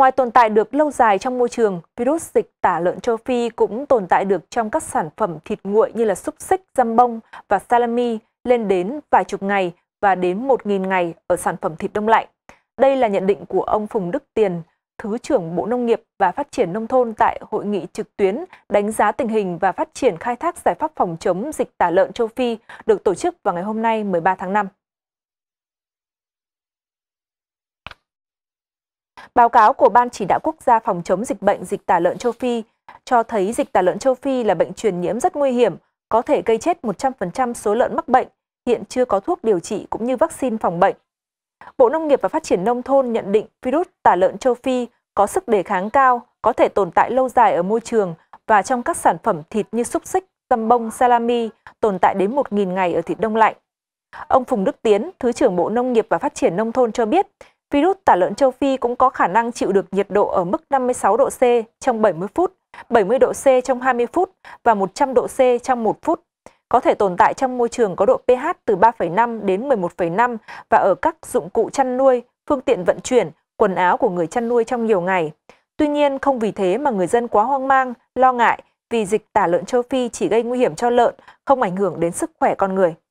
Ngoài tồn tại được lâu dài trong môi trường, virus dịch tả lợn châu Phi cũng tồn tại được trong các sản phẩm thịt nguội như là xúc xích, giam bông và salami lên đến vài chục ngày và đến 1.000 ngày ở sản phẩm thịt đông lạnh. Đây là nhận định của ông Phùng Đức Tiền, Thứ trưởng Bộ Nông nghiệp và Phát triển Nông thôn tại hội nghị trực tuyến đánh giá tình hình và phát triển khai thác giải pháp phòng chống dịch tả lợn châu Phi được tổ chức vào ngày hôm nay 13 tháng 5. Báo cáo của Ban Chỉ đạo Quốc gia phòng chống dịch bệnh dịch tả lợn châu Phi cho thấy dịch tả lợn châu Phi là bệnh truyền nhiễm rất nguy hiểm, có thể gây chết 100% số lợn mắc bệnh, hiện chưa có thuốc điều trị cũng như vaccine phòng bệnh. Bộ Nông nghiệp và Phát triển Nông thôn nhận định virus tả lợn châu Phi có sức đề kháng cao, có thể tồn tại lâu dài ở môi trường và trong các sản phẩm thịt như xúc xích, tăm bông, salami, tồn tại đến 1.000 ngày ở thịt đông lạnh. Ông Phùng Đức Tiến, Thứ trưởng Bộ Nông nghiệp và Phát triển Nông thôn cho biết, Virus tả lợn châu Phi cũng có khả năng chịu được nhiệt độ ở mức 56 độ C trong 70 phút, 70 độ C trong 20 phút và 100 độ C trong 1 phút. Có thể tồn tại trong môi trường có độ pH từ 3,5 đến 11,5 và ở các dụng cụ chăn nuôi, phương tiện vận chuyển, quần áo của người chăn nuôi trong nhiều ngày. Tuy nhiên, không vì thế mà người dân quá hoang mang, lo ngại vì dịch tả lợn châu Phi chỉ gây nguy hiểm cho lợn, không ảnh hưởng đến sức khỏe con người.